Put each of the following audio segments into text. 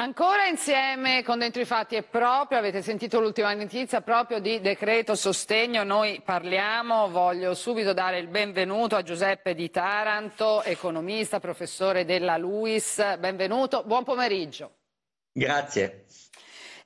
Ancora insieme con Dentro i Fatti è proprio, avete sentito l'ultima notizia, proprio di decreto sostegno, noi parliamo, voglio subito dare il benvenuto a Giuseppe Di Taranto, economista, professore della LUIS, benvenuto, buon pomeriggio. Grazie.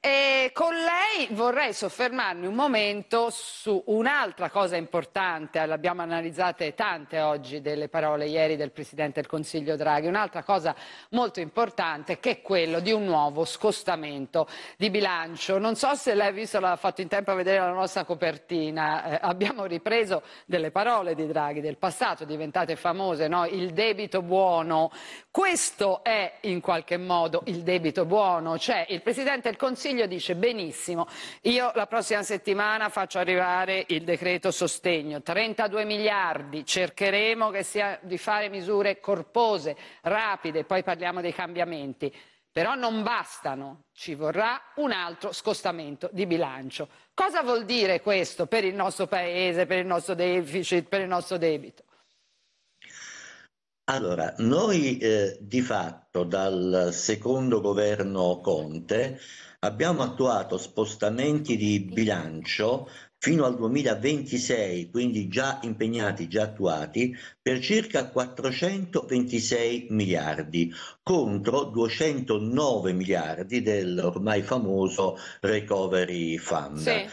E con lei vorrei soffermarmi un momento su un'altra cosa importante, l'abbiamo analizzate tante oggi delle parole ieri del Presidente del Consiglio Draghi, un'altra cosa molto importante che è quello di un nuovo scostamento di bilancio. Non so se l'hai visto, l'ha fatto in tempo a vedere la nostra copertina, eh, abbiamo ripreso delle parole di Draghi del passato, diventate famose, no? il debito buono. Questo è in qualche modo il debito buono, cioè il Presidente del Consiglio Consiglio dice benissimo, io la prossima settimana faccio arrivare il decreto sostegno, 32 miliardi, cercheremo che sia di fare misure corpose, rapide, poi parliamo dei cambiamenti. Però non bastano, ci vorrà un altro scostamento di bilancio. Cosa vuol dire questo per il nostro Paese, per il nostro deficit, per il nostro debito? Allora, noi eh, di fatto dal secondo governo Conte abbiamo attuato spostamenti di bilancio fino al 2026, quindi già impegnati, già attuati, per circa 426 miliardi contro 209 miliardi del ormai famoso Recovery Fund. Sì.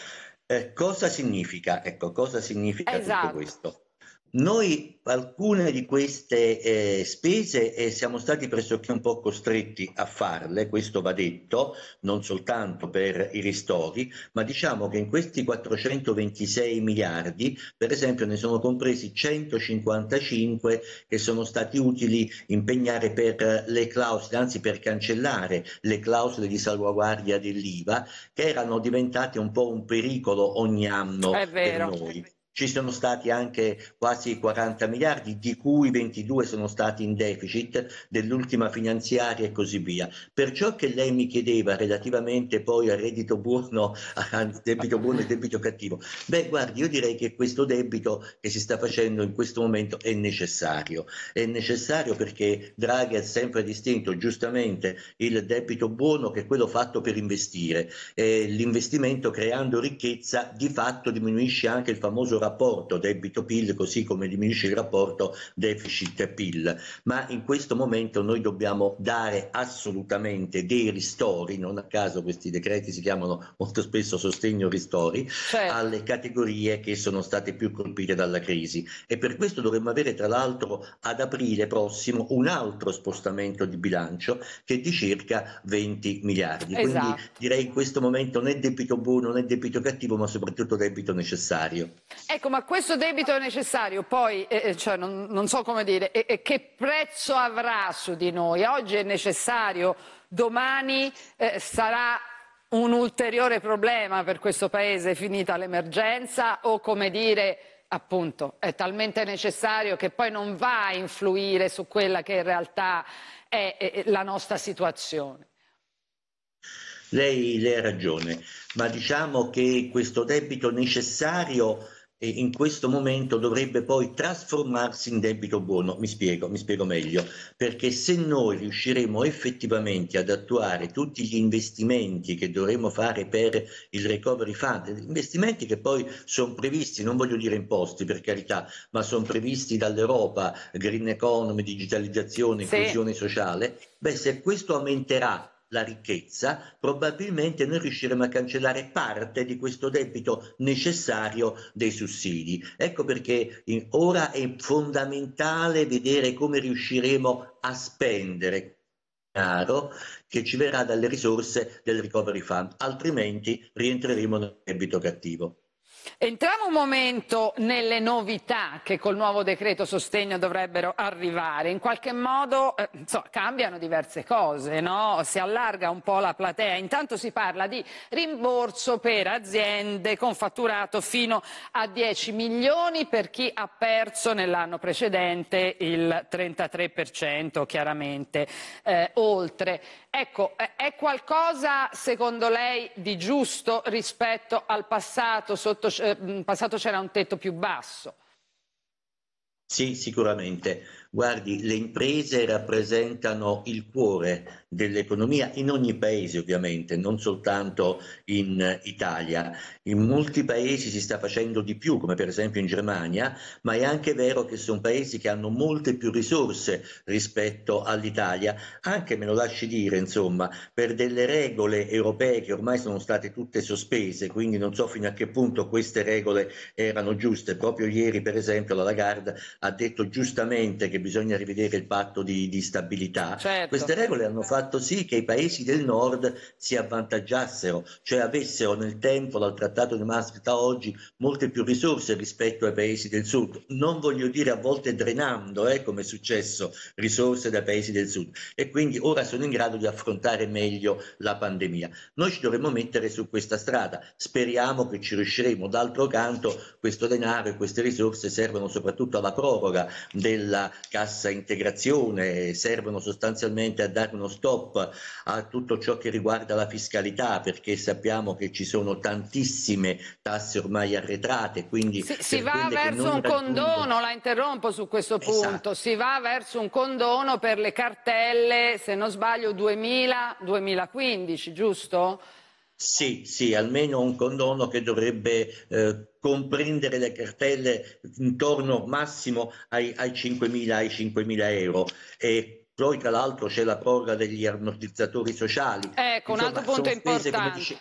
Eh, cosa significa? Ecco, cosa significa esatto. tutto questo? Noi alcune di queste eh, spese eh, siamo stati pressoché un po' costretti a farle, questo va detto, non soltanto per i ristori, ma diciamo che in questi 426 miliardi, per esempio, ne sono compresi 155 che sono stati utili impegnare per le clausole, anzi per cancellare le clausole di salvaguardia dell'IVA, che erano diventate un po' un pericolo ogni anno vero, per noi ci sono stati anche quasi 40 miliardi, di cui 22 sono stati in deficit dell'ultima finanziaria e così via. Per ciò che lei mi chiedeva relativamente poi al reddito buono, al debito buono e debito cattivo, beh guardi, io direi che questo debito che si sta facendo in questo momento è necessario. È necessario perché Draghi ha sempre distinto giustamente il debito buono che è quello fatto per investire. E l'investimento creando ricchezza di fatto diminuisce anche il famoso rapporto rapporto debito-PIL così come diminuisce il rapporto deficit-PIL, ma in questo momento noi dobbiamo dare assolutamente dei ristori, non a caso questi decreti si chiamano molto spesso sostegno ristori, cioè... alle categorie che sono state più colpite dalla crisi e per questo dovremmo avere tra l'altro ad aprile prossimo un altro spostamento di bilancio che è di circa 20 miliardi. Esatto. Quindi direi in questo momento né debito buono né debito cattivo, ma soprattutto debito necessario. Ecco, ma questo debito è necessario, poi eh, eh cioè, non, non, so come dire, e, eh, che prezzo avrà su di noi? Oggi è necessario, domani eh, sarà un ulteriore problema per questo Paese finita l'emergenza o come dire appunto è talmente necessario che poi non va a influire su quella che in realtà è la nostra situazione. Lei, lei, ha ragione, ma diciamo che questo debito necessario in questo momento dovrebbe poi trasformarsi in debito buono. Mi spiego, mi spiego meglio, perché se noi riusciremo effettivamente ad attuare tutti gli investimenti che dovremo fare per il recovery fund, investimenti che poi sono previsti, non voglio dire imposti per carità, ma sono previsti dall'Europa, green economy, digitalizzazione, inclusione sociale, beh se questo aumenterà la ricchezza, probabilmente noi riusciremo a cancellare parte di questo debito necessario dei sussidi. Ecco perché ora è fondamentale vedere come riusciremo a spendere denaro che ci verrà dalle risorse del recovery fund, altrimenti rientreremo nel debito cattivo. Entriamo un momento nelle novità che col nuovo decreto sostegno dovrebbero arrivare. In qualche modo eh, so, cambiano diverse cose, no? si allarga un po' la platea. Intanto si parla di rimborso per aziende con fatturato fino a 10 milioni per chi ha perso nell'anno precedente il 33%, chiaramente eh, oltre. Ecco, è qualcosa secondo lei di giusto rispetto al passato sotto passato, eh, in passato c'era un tetto più basso. Sì, sicuramente. Guardi, le imprese rappresentano il cuore dell'economia in ogni paese ovviamente, non soltanto in Italia. In molti paesi si sta facendo di più, come per esempio in Germania, ma è anche vero che sono paesi che hanno molte più risorse rispetto all'Italia, anche me lo lasci dire, insomma, per delle regole europee che ormai sono state tutte sospese, quindi non so fino a che punto queste regole erano giuste. Proprio ieri, per esempio, la Lagarde ha detto giustamente che che bisogna rivedere il patto di, di stabilità, certo. queste regole hanno fatto sì che i paesi del nord si avvantaggiassero, cioè avessero nel tempo dal trattato di Maastricht a oggi molte più risorse rispetto ai paesi del sud. Non voglio dire a volte drenando, eh, come è successo, risorse dai paesi del sud e quindi ora sono in grado di affrontare meglio la pandemia. Noi ci dovremmo mettere su questa strada, speriamo che ci riusciremo. D'altro canto questo denaro e queste risorse servono soprattutto alla proroga della, cassa integrazione, servono sostanzialmente a dare uno stop a tutto ciò che riguarda la fiscalità perché sappiamo che ci sono tantissime tasse ormai arretrate. Quindi si, si va verso un raggiungo... condono, la interrompo su questo esatto. punto, esatto. si va verso un condono per le cartelle, se non sbaglio, 2000-2015, giusto? Sì, sì, almeno un condono che dovrebbe eh, comprendere le cartelle intorno massimo ai, ai 5.000, ai 5.000 euro. E poi tra l'altro c'è la proroga degli ammortizzatori sociali. Ecco, Insomma, un altro punto spese, importante. Dice,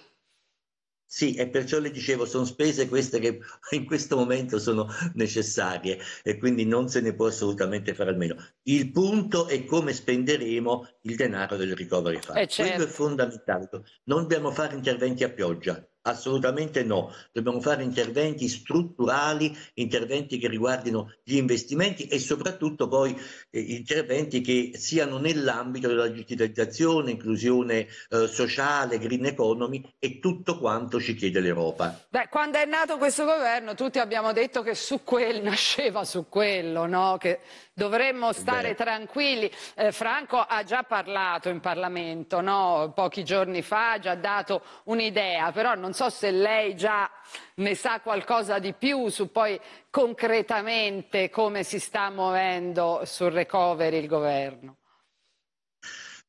sì, e perciò le dicevo, sono spese queste che in questo momento sono necessarie e quindi non se ne può assolutamente fare almeno. Il punto è come spenderemo il denaro del recovery fund. Eh certo. Quello è fondamentale. Non dobbiamo fare interventi a pioggia. Assolutamente no, dobbiamo fare interventi strutturali, interventi che riguardino gli investimenti e soprattutto poi eh, interventi che siano nell'ambito della digitalizzazione, inclusione eh, sociale, green economy e tutto quanto ci chiede l'Europa. Beh, quando è nato questo governo tutti abbiamo detto che su quel nasceva su quello, no? che dovremmo stare Beh. tranquilli. Eh, Franco ha già parlato in Parlamento no? pochi giorni fa, ha già dato un'idea, però non so se lei già ne sa qualcosa di più su poi concretamente come si sta muovendo sul recovery il governo.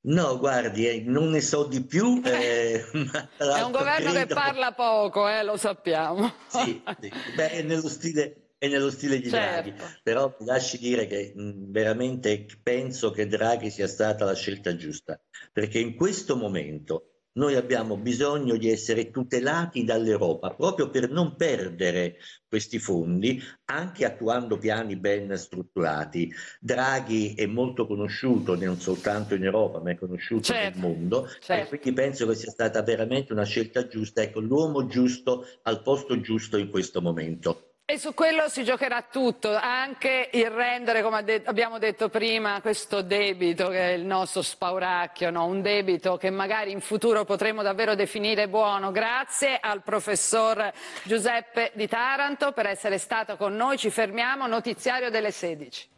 No, guardi, eh, non ne so di più. Eh, è un governo credo... che parla poco, eh, lo sappiamo. sì, sì. Beh, è nello stile, è nello stile di certo. Draghi, però mi lasci dire che mh, veramente penso che Draghi sia stata la scelta giusta, perché in questo momento noi abbiamo bisogno di essere tutelati dall'Europa proprio per non perdere questi fondi, anche attuando piani ben strutturati. Draghi è molto conosciuto non soltanto in Europa, ma è conosciuto certo, nel mondo certo. quindi penso che sia stata veramente una scelta giusta, ecco l'uomo giusto al posto giusto in questo momento. E su quello si giocherà tutto, anche il rendere, come abbiamo detto prima, questo debito che è il nostro spauracchio, no? un debito che magari in futuro potremo davvero definire buono. Grazie al professor Giuseppe di Taranto per essere stato con noi. Ci fermiamo, notiziario delle 16.